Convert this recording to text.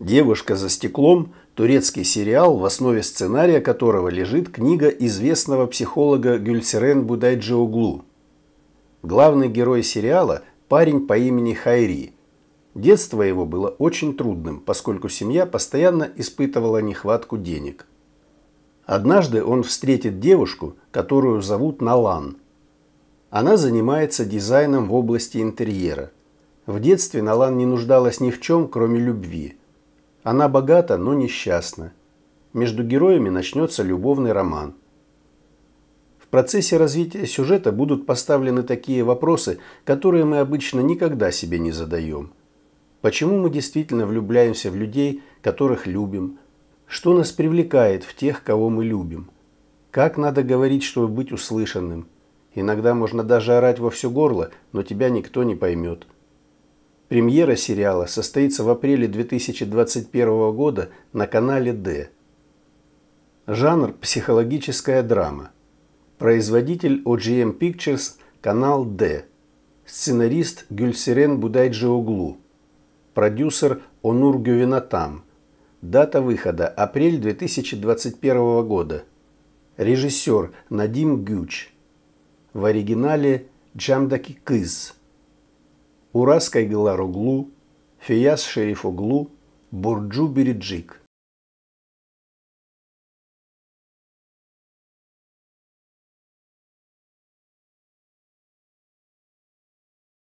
«Девушка за стеклом» – турецкий сериал, в основе сценария которого лежит книга известного психолога Гюльсерен Будайджиоглу. Главный герой сериала – парень по имени Хайри. Детство его было очень трудным, поскольку семья постоянно испытывала нехватку денег. Однажды он встретит девушку, которую зовут Налан. Она занимается дизайном в области интерьера. В детстве Налан не нуждалась ни в чем, кроме любви – она богата, но несчастна. Между героями начнется любовный роман. В процессе развития сюжета будут поставлены такие вопросы, которые мы обычно никогда себе не задаем. Почему мы действительно влюбляемся в людей, которых любим? Что нас привлекает в тех, кого мы любим? Как надо говорить, чтобы быть услышанным? Иногда можно даже орать во все горло, но тебя никто не поймет. Премьера сериала состоится в апреле 2021 года на канале «Д». Жанр – психологическая драма. Производитель OGM Pictures – канал «Д». Сценарист Гюльсирен Будайджиоглу. Продюсер Онур Гювенатам. Дата выхода – апрель 2021 года. Режиссер Надим Гюч. В оригинале Джамдаки Кыз. Ураскай Галар Углу, Фияс Шериф Бурджу Береджик.